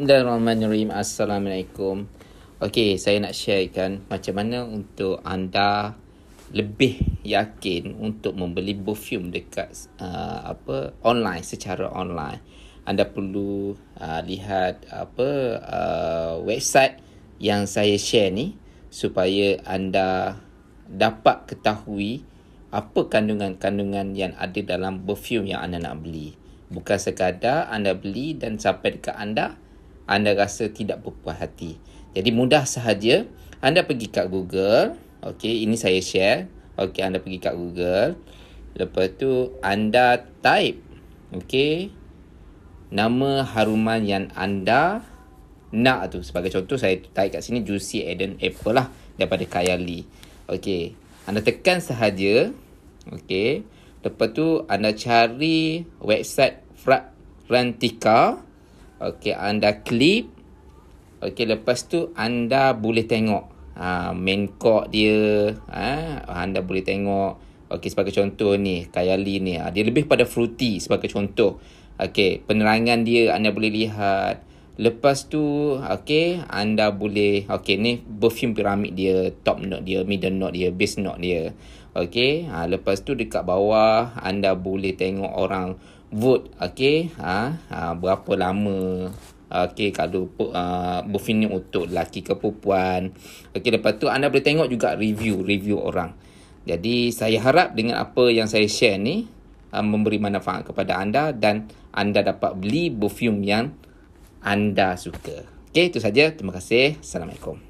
Bismillahirrahmanirrahim. Assalamualaikum. Okey, saya nak sharekan macam mana untuk anda lebih yakin untuk membeli perfume dekat uh, apa online secara online. Anda perlu uh, lihat apa uh, website yang saya share ni supaya anda dapat ketahui apa kandungan-kandungan yang ada dalam perfume yang anda nak beli. Bukan sekadar anda beli dan sampai dekat anda anda rasa tidak berpuas hati. Jadi mudah sahaja anda pergi kat Google. Okey, ini saya share. Okey, anda pergi kat Google. Lepas tu anda type okey nama haruman yang anda nak tu. Sebagai contoh saya type kat sini Juicy Eden Apple lah daripada Kaya Okey, anda tekan sahaja. Okey. Lepas tu anda cari website Fragrantica. Fragrantica. Okey, anda klip. Okey, lepas tu anda boleh tengok ha, main kok dia. Ha, anda boleh tengok. Okey, sebagai contoh ni, Kayali ni. Ha, dia lebih pada fruity sebagai contoh. Okey, penerangan dia anda boleh lihat. Lepas tu, okey, anda boleh. Okey, ni perfume piramid dia. Top note dia, middle note dia, base note dia. Okey, ha, lepas tu dekat bawah anda boleh tengok orang vote okey ha, ha berapa lama okey kalau uh, berfini untuk lelaki ke perempuan okey lepas tu anda boleh tengok juga review review orang jadi saya harap dengan apa yang saya share ni uh, memberi manfaat kepada anda dan anda dapat beli perfume yang anda suka. Okey, itu saja. Terima kasih. Assalamualaikum.